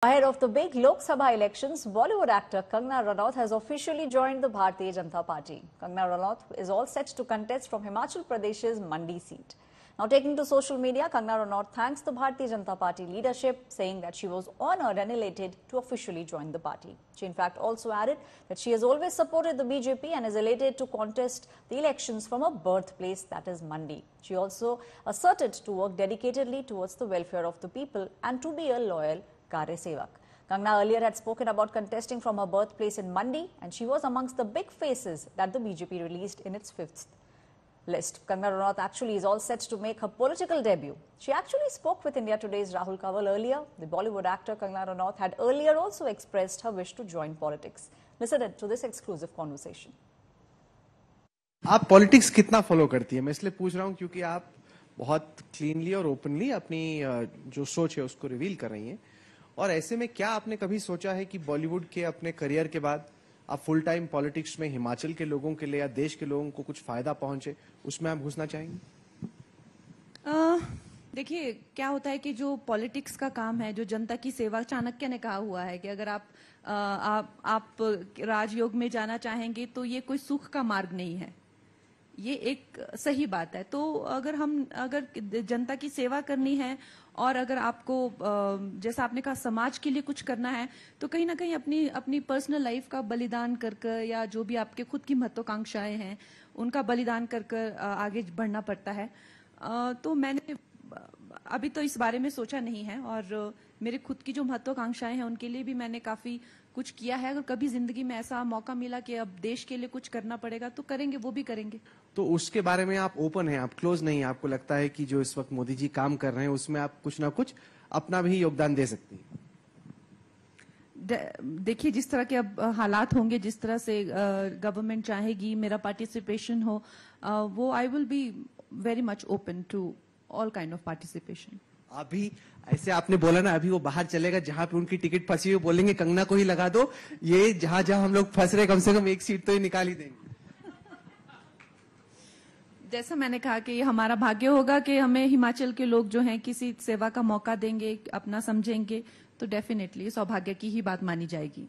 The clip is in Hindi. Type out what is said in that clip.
Ahead of the big Lok Sabha elections, Bollywood actor Kangna Ranaut has officially joined the Bharatiya Janata Party. Kangna Ranaut is all set to contest from Himachal Pradesh's Mandi seat. Now taking to social media, Kangna Ranaut thanks the Bharatiya Janata Party leadership, saying that she was honored and elated to officially join the party. She in fact also added that she has always supported the BJP and is elated to contest the elections from her birthplace, that is Mandi. She also asserted to work dedicatedly towards the welfare of the people and to be a loyal Karyasevak. Kangna earlier had spoken about contesting from her birthplace in Mandi and she was amongst the big faces that the BJP released in its fifth list. Kangana Ranaut actually is all set to make her political debut. She actually spoke with India Today's Rahul Kaval earlier. The Bollywood actor Kangana Ranaut had earlier also expressed her wish to join politics. Listen to this exclusive conversation. आप पॉलिटिक्स कितना फॉलो करती है मैं इसलिए पूछ रहा हूं क्योंकि आप बहुत क्लीनली और ओपनली अपनी जो सोच है उसको रिवील कर रही हैं और ऐसे में क्या आपने कभी सोचा है कि बॉलीवुड के अपने करियर के बाद आप फुल टाइम पॉलिटिक्स में हिमाचल के लोगों के लिए या देश के लोगों को कुछ फायदा पहुंचे उसमें आप घुसना चाहेंगे देखिए क्या होता है कि जो पॉलिटिक्स का काम है जो जनता की सेवा चाणक्य ने कहा हुआ है कि अगर आप आ, आप आप राजयोग में जाना चाहेंगे तो ये कोई सुख का मार्ग नहीं है ये एक सही बात है तो अगर हम अगर जनता की सेवा करनी है और अगर आपको जैसा आपने कहा समाज के लिए कुछ करना है तो कहीं ना कहीं अपनी अपनी पर्सनल लाइफ का बलिदान कर कर या जो भी आपके खुद की महत्वाकांक्षाएं हैं उनका बलिदान कर कर आगे बढ़ना पड़ता है तो मैंने अभी तो इस बारे में सोचा नहीं है और मेरे खुद की जो महत्वाकांक्षाएं हैं उनके लिए भी मैंने काफी कुछ किया है अगर कभी जिंदगी में ऐसा मौका मिला कि अब देश के लिए कुछ करना पड़ेगा तो करेंगे वो भी करेंगे तो उसके बारे में आप ओपन हैं आप क्लोज नहीं आपको लगता है कि जो इस वक्त मोदी जी काम कर रहे हैं उसमें आप कुछ ना कुछ अपना भी योगदान दे सकती हैं देखिए जिस तरह के अब हालात होंगे जिस तरह से गवर्नमेंट चाहेगी मेरा पार्टिसिपेशन हो वो I will be very much open to all kind of participation अभी ऐसे आपने बोला ना अभी वो बाहर चलेगा जहां पे उनकी टिकट फंसी हुई बोलेंगे कंगना को ही लगा दो ये जहां जहां हम लोग फंस रहे कम से कम एक सीट तो ही निकाल ही देंगे जैसा मैंने कहा कि हमारा भाग्य होगा कि हमें हिमाचल के लोग जो हैं किसी सेवा का मौका देंगे अपना समझेंगे तो डेफिनेटली सौभाग्य की ही बात मानी जाएगी